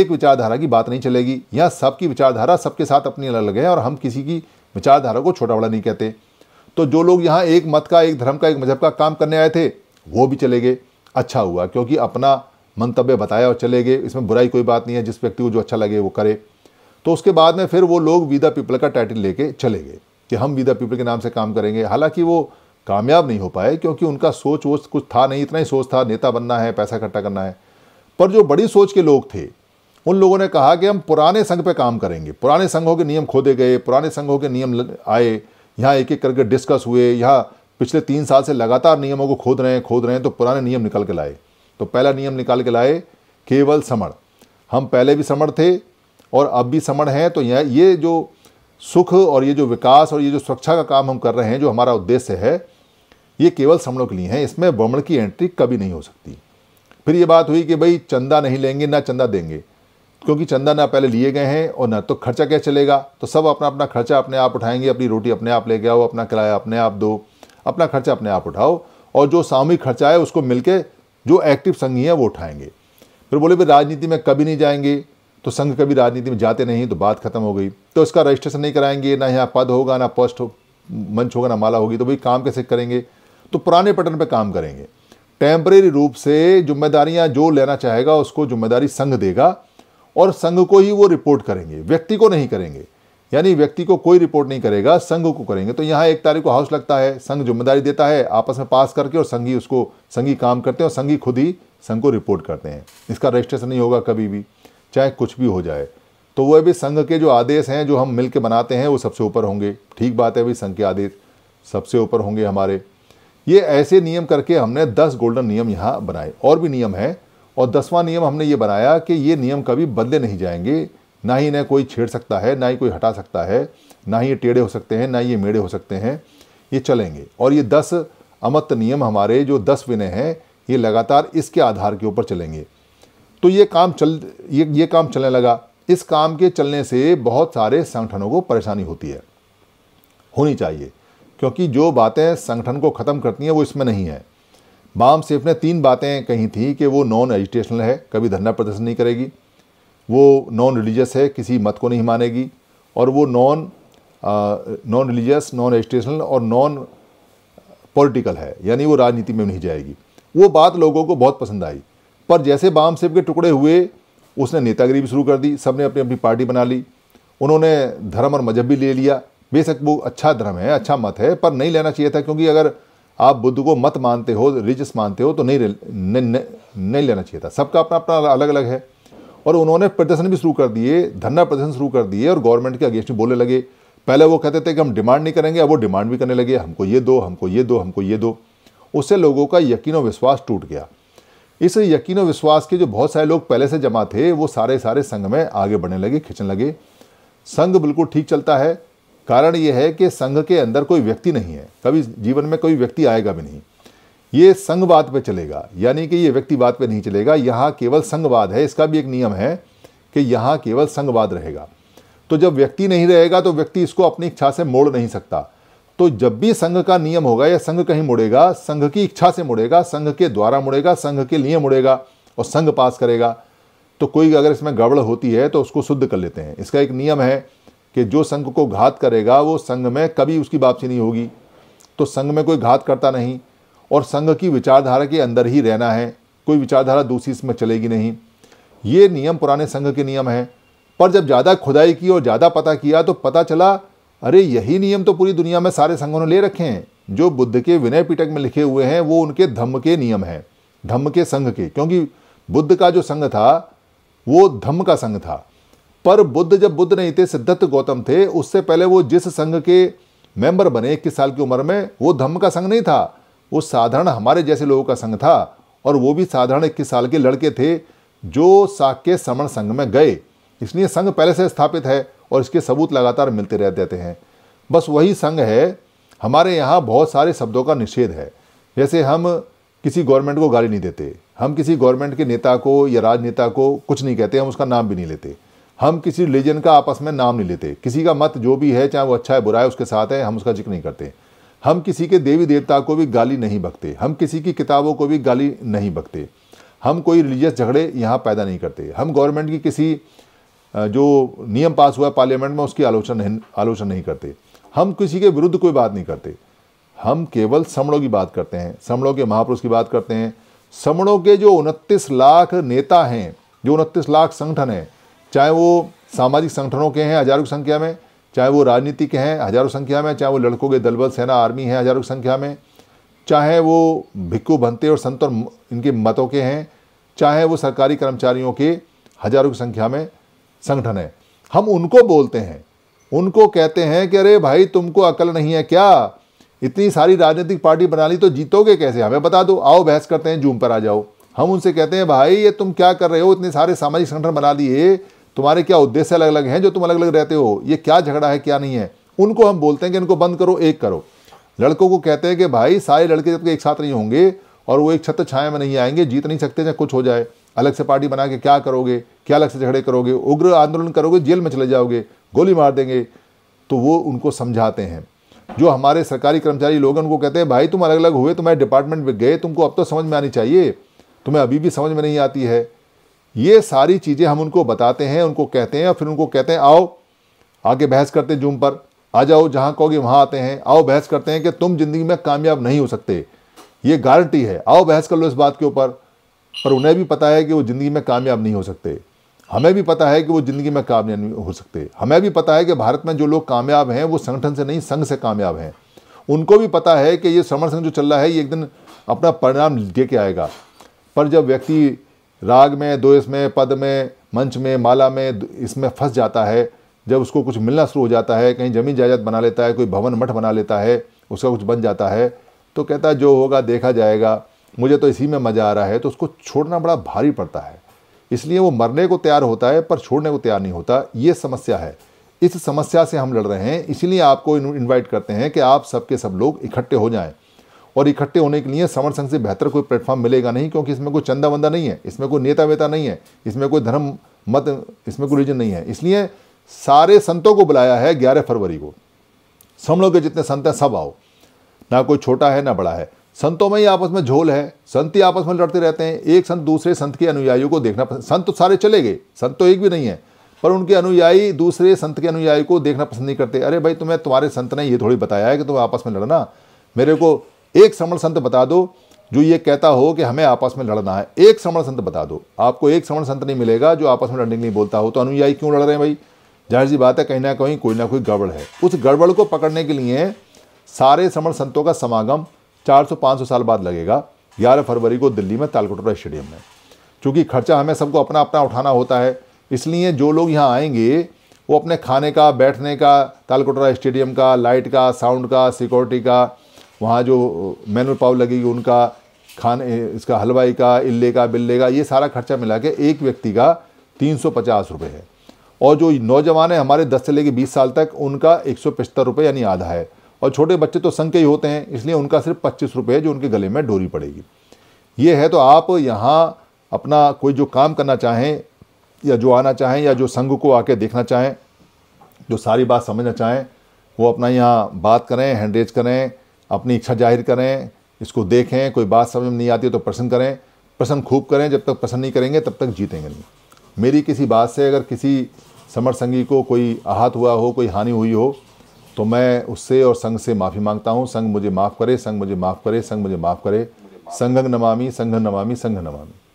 एक विचारधारा की बात नहीं चलेगी यहाँ सबकी विचारधारा सबके साथ अपनी अलग है और हम किसी की विचारधारा को छोटा बड़ा नहीं कहते तो जो लोग यहाँ एक मत का एक धर्म का एक मजहब का काम करने आए थे वो भी चले गए अच्छा हुआ क्योंकि अपना मंतव्य बताया और चले गए इसमें बुराई कोई बात नहीं है जिस व्यक्ति को जो अच्छा लगे वो करे तो उसके बाद में फिर वो लोग वीदा पीपल का टाइटल लेके चले गए कि हम वीदा पीपल के नाम से काम करेंगे हालांकि वो कामयाब नहीं हो पाए क्योंकि उनका सोच वोच कुछ था नहीं इतना ही सोच था नेता बनना है पैसा इकट्ठा करना है पर जो बड़ी सोच के लोग थे उन लोगों ने कहा कि हम पुराने संघ पे काम करेंगे पुराने संघों के नियम खोदे गए पुराने संघों के नियम आए यहाँ एक एक करके डिस्कस हुए यहाँ पिछले तीन साल से लगातार नियमों को खोद रहे हैं खोद रहे हैं तो पुराने नियम निकाल के लाए तो पहला नियम निकाल के लाए केवल समण हम पहले भी समण थे और अब भी समण हैं तो यह ये जो सुख और ये जो विकास और ये जो सुरक्षा का काम हम कर रहे हैं जो हमारा उद्देश्य है ये केवल समणों के लिए हैं इसमें ब्राह्मण की एंट्री कभी नहीं हो सकती फिर ये बात हुई कि भाई चंदा नहीं लेंगे ना चंदा देंगे क्योंकि चंदा ना पहले लिए गए हैं और ना तो खर्चा क्या चलेगा तो सब अपना अपना खर्चा अपने आप उठाएंगे अपनी रोटी अपने आप ले आओ अपना किराया अपने आप दो अपना खर्चा अपने आप उठाओ और जो सामूहिक खर्चा है उसको मिलके जो एक्टिव संघी है वो उठाएंगे फिर बोले भाई राजनीति में कभी नहीं जाएंगे तो संघ कभी राजनीति में जाते नहीं तो बात खत्म हो गई तो इसका रजिस्ट्रेशन नहीं कराएंगे ना यहाँ पद होगा ना पोस्ट हो, मंच होगा ना माला होगी तो भाई काम कैसे करेंगे तो पुराने पैटर्न पे काम करेंगे टेम्परेरी रूप से जिम्मेदारियाँ जो लेना चाहेगा उसको जिम्मेदारी संघ देगा और संघ को ही वो रिपोर्ट करेंगे व्यक्ति को नहीं करेंगे यानी व्यक्ति को कोई रिपोर्ट नहीं करेगा संघ को करेंगे तो यहाँ एक तारीख को हाउस लगता है संघ जिम्मेदारी देता है आपस में पास करके और संघी उसको संघी काम करते हैं और संघी खुद ही संघ को रिपोर्ट करते हैं इसका रजिस्ट्रेशन नहीं होगा कभी भी चाहे कुछ भी हो जाए तो वह भी संघ के जो आदेश हैं जो हम मिल के बनाते हैं वो सबसे ऊपर होंगे ठीक बात है भाई संघ के आदेश सबसे ऊपर होंगे हमारे ये ऐसे नियम करके हमने दस गोल्डन नियम यहाँ बनाए और भी नियम हैं और दसवां नियम हमने ये बनाया कि ये नियम कभी बदले नहीं जाएंगे ना ही इन्हें कोई छेड़ सकता है ना ही कोई हटा सकता है ना ही ये टेढ़े हो सकते हैं ना ही ये मेढ़े हो सकते हैं ये चलेंगे और ये दस अमत नियम हमारे जो दस विनय हैं ये लगातार इसके आधार के ऊपर चलेंगे तो ये काम चल ये ये काम चलने लगा इस काम के चलने से बहुत सारे संगठनों को परेशानी होती है होनी चाहिए क्योंकि जो बातें संगठन को ख़त्म करती हैं वो इसमें नहीं है बाम सेफ ने तीन बातें कही थी कि वो नॉन एजुटेशनल है कभी धरना प्रदर्शन नहीं करेगी वो नॉन रिलीजियस है किसी मत को नहीं मानेगी और वो non non religious non educational और नॉन पॉलिटिकल है यानी वो राजनीति में नहीं जाएगी वो बात लोगों को बहुत पसंद आई पर जैसे बाम सेब के टुकड़े हुए उसने नेतागिरी भी शुरू कर दी सब ने अपनी अपनी पार्टी बना ली उन्होंने धर्म और मजहब भी ले लिया बेशक वो अच्छा धर्म है अच्छा मत है पर नहीं लेना चाहिए था क्योंकि अगर आप बुद्ध को मत मानते हो रिजस मानते हो तो नहीं न, न, नहीं लेना चाहिए था सबका अपना अपना अलग अलग है और उन्होंने प्रदर्शन भी शुरू कर दिए धरना प्रदर्शन शुरू कर दिए और गवर्नमेंट के अगेंस्ट बोलने लगे पहले वो कहते थे कि हम डिमांड नहीं करेंगे अब वो डिमांड भी करने लगे हमको ये दो हमको ये दो हमको ये दो उससे लोगों का यकीन और विश्वास टूट गया इस यकीन और विश्वास के जो बहुत सारे लोग पहले से जमा थे वो सारे सारे संघ में आगे बढ़ने लगे खिंचने लगे संघ बिल्कुल ठीक चलता है कारण यह है कि संघ के अंदर कोई व्यक्ति नहीं है कभी जीवन में कोई व्यक्ति आएगा भी नहीं ये संघवाद पे चलेगा यानी कि ये व्यक्तिवाद पे नहीं चलेगा यहाँ केवल संघवाद है इसका भी एक नियम है कि यहाँ केवल संघवाद रहेगा तो जब व्यक्ति नहीं रहेगा तो व्यक्ति इसको अपनी इच्छा से मोड़ नहीं सकता तो जब भी संघ का नियम होगा या संघ कहीं मुड़ेगा संघ की इच्छा से मुड़ेगा संघ के द्वारा मुड़ेगा संघ के लिए मुड़ेगा और संघ पास करेगा तो कोई अगर इसमें गड़बड़ होती है तो उसको शुद्ध कर लेते हैं इसका एक नियम है कि जो संघ को घात करेगा वो संघ में कभी उसकी वापसी नहीं होगी तो संघ में कोई घात करता नहीं और संघ की विचारधारा के अंदर ही रहना है कोई विचारधारा दूसरी इसमें चलेगी नहीं ये नियम पुराने संघ के नियम हैं पर जब ज़्यादा खुदाई की और ज़्यादा पता किया तो पता चला अरे यही नियम तो पूरी दुनिया में सारे संघों ने ले रखे हैं जो बुद्ध के विनय पिटक में लिखे हुए हैं वो उनके धम्म के नियम हैं धम्म के संघ के क्योंकि बुद्ध का जो संघ था वो धम्म का संघ था पर बुद्ध जब बुद्ध नहीं थे सिद्धार्थ गौतम थे उससे पहले वो जिस संघ के मेंबर बने इक्कीस साल की उम्र में वो धम्म का संघ नहीं था वो साधारण हमारे जैसे लोगों का संघ था और वो भी साधारण इक्कीस साल के लड़के थे जो साक्य श्रमण संघ में गए इसलिए संघ पहले से स्थापित है और इसके सबूत लगातार मिलते रहते हैं बस वही संघ है हमारे यहाँ बहुत सारे शब्दों का निषेध है जैसे हम किसी गवर्नमेंट को गाली नहीं देते हम किसी गवर्नमेंट के नेता को या राजनेता को कुछ नहीं कहते हम उसका नाम भी नहीं लेते हम किसी रिलीजन का आपस में नाम नहीं लेते किसी का मत जो भी है चाहे वो अच्छा है बुरा है उसके साथ है हम उसका जिक्र नहीं करते हम किसी के देवी देवता को भी गाली नहीं बकते हम किसी की किताबों को भी गाली नहीं बकते हम कोई रिलीजियस झगड़े यहाँ पैदा नहीं करते हम गवर्नमेंट की किसी जो नियम पास हुआ है पार्लियामेंट में उसकी आलोचना नहीं आलोचना नहीं करते हम किसी के विरुद्ध कोई बात नहीं करते हम केवल समणों की बात करते हैं समणों के महापुरुष की बात करते हैं समणों के जो उनतीस लाख नेता हैं जो उनतीस लाख संगठन हैं चाहे वो सामाजिक संगठनों के हैं हजारों की संख्या में चाहे वो राजनीति के हैं हजारों संख्या में चाहे वो लड़कों के दलबल सेना आर्मी हैं हजारों की संख्या में चाहे वो भिक्खू भंते और संत और इनके मतों के हैं चाहे वो सरकारी कर्मचारियों के हजारों की संख्या में संगठन है हम उनको बोलते हैं उनको कहते हैं कि अरे भाई तुमको अकल नहीं है क्या इतनी सारी राजनीतिक पार्टी बना ली तो जीतोगे कैसे हमें बता दो आओ बहस करते हैं जूम पर आ जाओ हम उनसे कहते हैं भाई ये तुम क्या कर रहे हो इतने सारे सामाजिक संगठन बना लिए तुम्हारे क्या उद्देश्य अलग अलग हैं जो तुम अलग अलग रहते हो ये क्या झगड़ा है क्या नहीं है उनको हम बोलते हैं कि इनको बंद करो एक करो लड़कों को कहते हैं कि भाई सारे लड़के जब एक साथ नहीं होंगे और वो एक छत छाया में नहीं आएंगे जीत नहीं सकते चाहे कुछ हो जाए अलग से पार्टी बना के क्या करोगे क्या अलग से झगड़े करोगे उग्र आंदोलन करोगे जेल में चले जाओगे गोली मार देंगे तो वो उनको समझाते हैं जो हमारे सरकारी कर्मचारी लोग हैं उनको कहते हैं भाई तुम अलग अलग हुए तुम्हारे डिपार्टमेंट में गए तुमको अब तो समझ में आनी चाहिए तुम्हें अभी भी समझ में नहीं आती है ये सारी चीज़ें हम उनको बताते हैं उनको कहते हैं और फिर उनको कहते हैं आओ आगे बहस करते हैं जूम पर आ जाओ जहाँ कहोगे वहाँ आते हैं आओ बहस करते हैं कि तुम ज़िंदगी में कामयाब नहीं हो सकते ये गारंटी है आओ बहस कर लो इस बात के ऊपर पर उन्हें भी पता है कि वो ज़िंदगी में कामयाब नहीं हो सकते हमें भी पता है कि वो ज़िंदगी में कामयाब नहीं हो सकते हमें भी पता है कि भारत में जो लोग कामयाब हैं वो संगठन से नहीं संघ से कामयाब हैं उनको भी पता है कि ये समर्थ संघ जो चल रहा है ये एक दिन अपना परिणाम लेके आएगा पर जब व्यक्ति राग में द्वेष में पद में मंच में माला में इसमें फंस जाता है जब उसको कुछ मिलना शुरू हो जाता है कहीं ज़मीन जायदाद बना लेता है कोई भवन मठ बना लेता है उसका कुछ बन जाता है तो कहता है जो होगा देखा जाएगा मुझे तो इसी में मज़ा आ रहा है तो उसको छोड़ना बड़ा भारी पड़ता है इसलिए वो मरने को तैयार होता है पर छोड़ने को तैयार नहीं होता ये समस्या है इस समस्या से हम लड़ रहे हैं इसीलिए आपको इन्वाइट करते हैं कि आप सबके सब लोग इकट्ठे हो जाएं और इकट्ठे होने के लिए समर संघ से बेहतर कोई प्लेटफॉर्म मिलेगा नहीं क्योंकि इसमें कोई चंदा वंदा नहीं है इसमें कोई नेता वेता नहीं है इसमें कोई धर्म मत इसमें कोई रिलीजन नहीं है इसलिए सारे संतों को बुलाया है ग्यारह फरवरी को समलों के जितने संत हैं सब आओ ना कोई छोटा है ना बड़ा है संतों में ही आपस में झोल है संत ही आपस में लड़ते रहते हैं एक संत दूसरे संत के अनुयायियों को देखना पसंद संत तो सारे चले गए संत तो एक भी नहीं है पर उनके अनुयायी दूसरे संत के अनुयायी को देखना पसंद नहीं करते अरे भाई तुम्हें तुम्हारे संत ने ये थोड़ी बताया है कि तुम्हें आपस में लड़ना मेरे को एक श्रवण संत बता दो जो ये कहता हो कि हमें आपस में लड़ना है एक श्रवण संत बता दो आपको एक श्रवण संत नहीं मिलेगा जो आपस में लड़ने के लिए बोलता हो तो अनुयायी क्यों लड़ रहे हैं भाई जाहिर सी बात है कहीं ना कहीं कोई ना कोई गड़बड़ है उस गड़बड़ को पकड़ने के लिए सारे श्रवण संतों का समागम 400-500 साल बाद लगेगा 11 फरवरी को दिल्ली में तालकटोरा स्टेडियम में चूँकि खर्चा हमें सबको अपना अपना उठाना होता है इसलिए जो लोग यहाँ आएंगे वो अपने खाने का बैठने का तालकटोरा स्टेडियम का लाइट का साउंड का सिक्योरिटी का वहाँ जो मैनुअल पाव लगेगी उनका खाने इसका हलवाई का इल्ले का बिल्ले का ये सारा खर्चा मिला के एक व्यक्ति का तीन सौ पचास रुपये है और जो नौजवान है हमारे दस से लेके बीस साल तक उनका एक सौ पचहत्तर रुपये यानी आधा है और छोटे बच्चे तो संघ के ही होते हैं इसलिए उनका सिर्फ पच्चीस रुपये है जो उनके गले में डोरी पड़ेगी ये है तो आप यहाँ अपना कोई जो काम करना चाहें या जो आना चाहें या जो संघ को आके देखना चाहें जो सारी बात समझना चाहें वो अपना यहाँ बात करें हैंडरेज करें अपनी इच्छा जाहिर करें इसको देखें कोई बात समझ में नहीं आती तो प्रसन्न करें प्रसन्न खूब करें जब तक प्रसन्न नहीं करेंगे तब तक जीतेंगे नहीं मेरी किसी बात से अगर किसी समर संगी को कोई आहत हुआ हो कोई हानि हुई हो तो मैं उससे और संघ से माफ़ी मांगता हूँ संघ मुझे माफ़ करे संघ मुझे माफ़ करे संघ मुझे माफ़ करे संघ नमामी संघ नमामि संघ नमामि